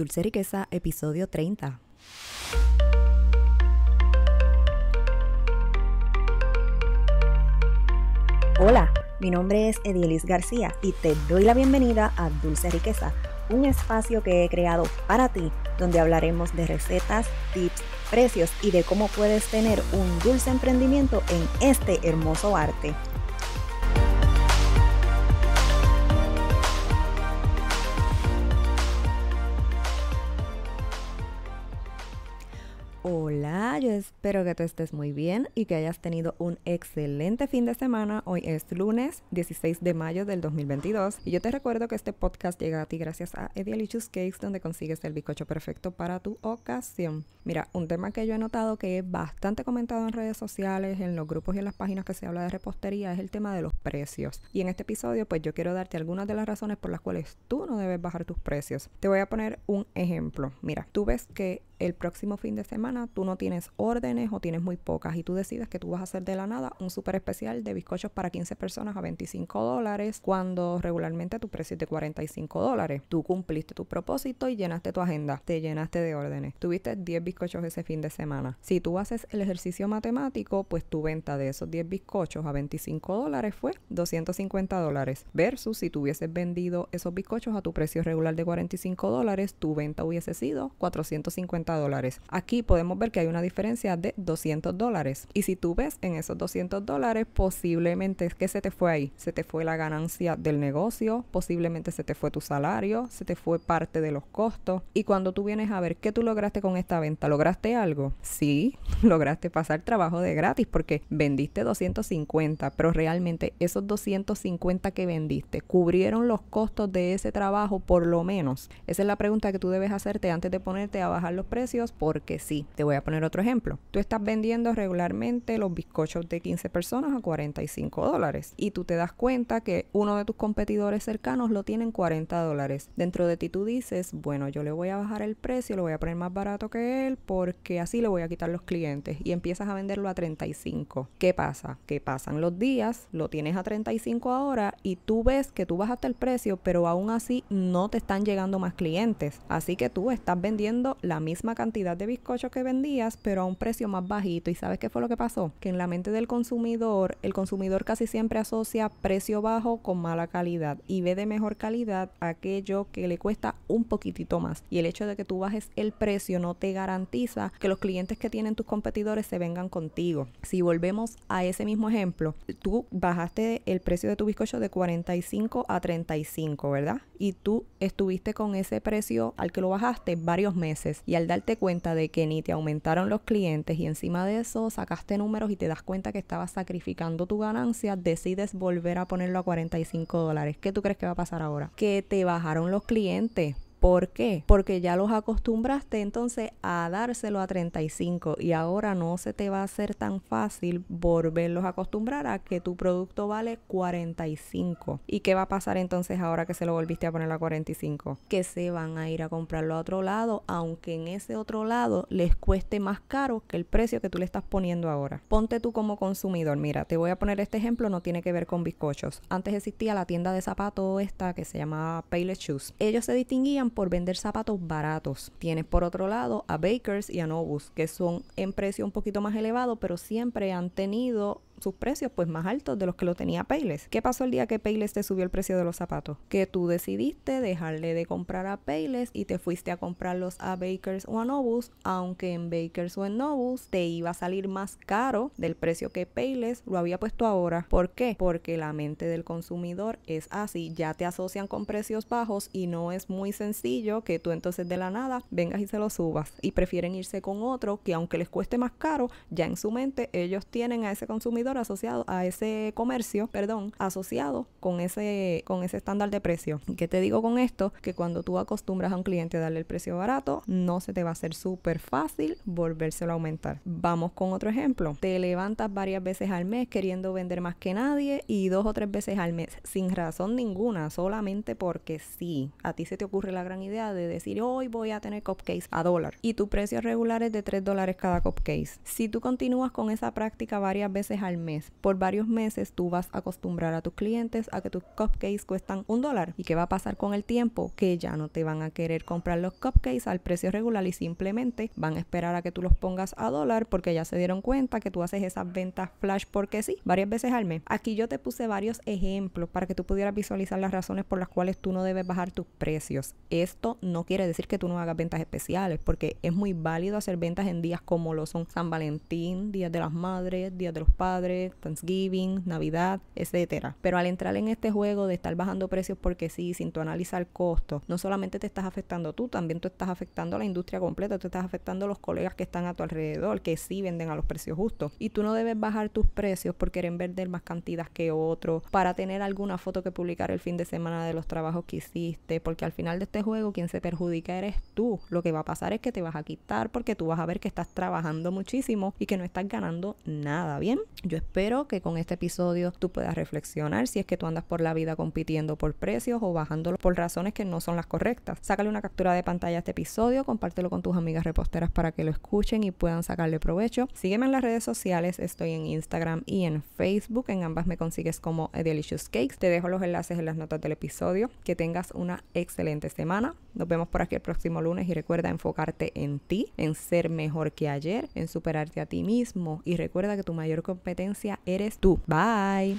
Dulce Riqueza, episodio 30. Hola, mi nombre es Edilis García y te doy la bienvenida a Dulce Riqueza, un espacio que he creado para ti, donde hablaremos de recetas, tips, precios y de cómo puedes tener un dulce emprendimiento en este hermoso arte. Hola, yo espero que tú estés muy bien y que hayas tenido un excelente fin de semana. Hoy es lunes 16 de mayo del 2022 y yo te recuerdo que este podcast llega a ti gracias a Edialicious Cakes donde consigues el bizcocho perfecto para tu ocasión. Mira, un tema que yo he notado que es bastante comentado en redes sociales, en los grupos y en las páginas que se habla de repostería es el tema de los precios. Y en este episodio pues yo quiero darte algunas de las razones por las cuales tú no debes bajar tus precios. Te voy a poner un ejemplo. Mira, tú ves que el próximo fin de semana tú no tienes órdenes o tienes muy pocas y tú decides que tú vas a hacer de la nada un súper especial de bizcochos para 15 personas a 25 dólares cuando regularmente tu precio es de 45 dólares. Tú cumpliste tu propósito y llenaste tu agenda, te llenaste de órdenes. Tuviste 10 bizcochos ese fin de semana. Si tú haces el ejercicio matemático, pues tu venta de esos 10 bizcochos a 25 dólares fue 250 dólares versus si tú hubieses vendido esos bizcochos a tu precio regular de 45 dólares, tu venta hubiese sido 450 dólares. Aquí podemos ver que hay una diferencia de 200 dólares. Y si tú ves en esos 200 dólares, posiblemente es que se te fue ahí. Se te fue la ganancia del negocio, posiblemente se te fue tu salario, se te fue parte de los costos. Y cuando tú vienes a ver qué tú lograste con esta venta, ¿lograste algo? Sí, lograste pasar trabajo de gratis porque vendiste 250, pero realmente esos 250 que vendiste cubrieron los costos de ese trabajo por lo menos. Esa es la pregunta que tú debes hacerte antes de ponerte a bajar los precios porque sí. Te voy a poner otro ejemplo. Tú estás vendiendo regularmente los bizcochos de 15 personas a 45 dólares y tú te das cuenta que uno de tus competidores cercanos lo tiene en 40 dólares. Dentro de ti tú dices, bueno, yo le voy a bajar el precio, lo voy a poner más barato que él porque así le voy a quitar los clientes y empiezas a venderlo a 35. ¿Qué pasa? Que pasan los días, lo tienes a 35 ahora y tú ves que tú bajaste el precio, pero aún así no te están llegando más clientes. Así que tú estás vendiendo la misma cantidad de bizcochos que vendías, pero a un precio más bajito. ¿Y sabes qué fue lo que pasó? Que en la mente del consumidor, el consumidor casi siempre asocia precio bajo con mala calidad y ve de mejor calidad aquello que le cuesta un poquitito más. Y el hecho de que tú bajes el precio no te garantiza que los clientes que tienen tus competidores se vengan contigo. Si volvemos a ese mismo ejemplo, tú bajaste el precio de tu bizcocho de 45 a 35, ¿verdad? Y tú estuviste con ese precio al que lo bajaste varios meses y al dar cuenta de que ni te aumentaron los clientes y encima de eso sacaste números y te das cuenta que estabas sacrificando tu ganancia, decides volver a ponerlo a 45 dólares. ¿Qué tú crees que va a pasar ahora? Que te bajaron los clientes. ¿Por qué? Porque ya los acostumbraste entonces a dárselo a 35 y ahora no se te va a hacer tan fácil volverlos a acostumbrar a que tu producto vale 45. ¿Y qué va a pasar entonces ahora que se lo volviste a poner a 45? Que se van a ir a comprarlo a otro lado, aunque en ese otro lado les cueste más caro que el precio que tú le estás poniendo ahora. Ponte tú como consumidor, mira, te voy a poner este ejemplo, no tiene que ver con bizcochos. Antes existía la tienda de zapatos esta que se llamaba Payless Shoes. Ellos se distinguían por vender zapatos baratos. Tienes por otro lado a Bakers y a Nobus, que son en precio un poquito más elevado, pero siempre han tenido sus precios pues más altos de los que lo tenía Payless. ¿Qué pasó el día que Payless te subió el precio de los zapatos? Que tú decidiste dejarle de comprar a Payless y te fuiste a comprarlos a Bakers o a Nobus, aunque en Bakers o en Nobus te iba a salir más caro del precio que Payless lo había puesto ahora. ¿Por qué? Porque la mente del consumidor es así, ya te asocian con precios bajos y no es muy sencillo que tú entonces de la nada vengas y se lo subas y prefieren irse con otro que aunque les cueste más caro, ya en su mente ellos tienen a ese consumidor asociado a ese comercio, perdón, asociado con ese, con ese estándar de precio. ¿Qué te digo con esto? Que cuando tú acostumbras a un cliente a darle el precio barato, no se te va a hacer súper fácil volvérselo a aumentar. Vamos con otro ejemplo. Te levantas varias veces al mes queriendo vender más que nadie y dos o tres veces al mes sin razón ninguna, solamente porque sí. A ti se te ocurre la gran idea de decir hoy voy a tener cupcakes a dólar y tu precio regular es de 3 dólares cada cupcake. Si tú continúas con esa práctica varias veces al mes. Por varios meses tú vas a acostumbrar a tus clientes a que tus cupcakes cuestan un dólar. ¿Y qué va a pasar con el tiempo? Que ya no te van a querer comprar los cupcakes al precio regular y simplemente van a esperar a que tú los pongas a dólar porque ya se dieron cuenta que tú haces esas ventas flash porque sí, varias veces al mes. Aquí yo te puse varios ejemplos para que tú pudieras visualizar las razones por las cuales tú no debes bajar tus precios. Esto no quiere decir que tú no hagas ventas especiales porque es muy válido hacer ventas en días como lo son San Valentín, Días de las Madres, Días de los Padres Thanksgiving, Navidad, etcétera. Pero al entrar en este juego de estar bajando precios porque sí, sin tu analizar costos, no solamente te estás afectando tú, también tú estás afectando a la industria completa, tú estás afectando a los colegas que están a tu alrededor, que sí venden a los precios justos. Y tú no debes bajar tus precios por quieren vender más cantidad que otros, para tener alguna foto que publicar el fin de semana de los trabajos que hiciste, porque al final de este juego quien se perjudica eres tú. Lo que va a pasar es que te vas a quitar porque tú vas a ver que estás trabajando muchísimo y que no estás ganando nada, ¿bien? Yo espero que con este episodio tú puedas reflexionar si es que tú andas por la vida compitiendo por precios o bajándolo por razones que no son las correctas. Sácale una captura de pantalla a este episodio, compártelo con tus amigas reposteras para que lo escuchen y puedan sacarle provecho. Sígueme en las redes sociales, estoy en Instagram y en Facebook. En ambas me consigues como Delicious Cakes. Te dejo los enlaces en las notas del episodio. Que tengas una excelente semana. Nos vemos por aquí el próximo lunes y recuerda enfocarte en ti, en ser mejor que ayer, en superarte a ti mismo y recuerda que tu mayor competencia competencia eres tú. Bye.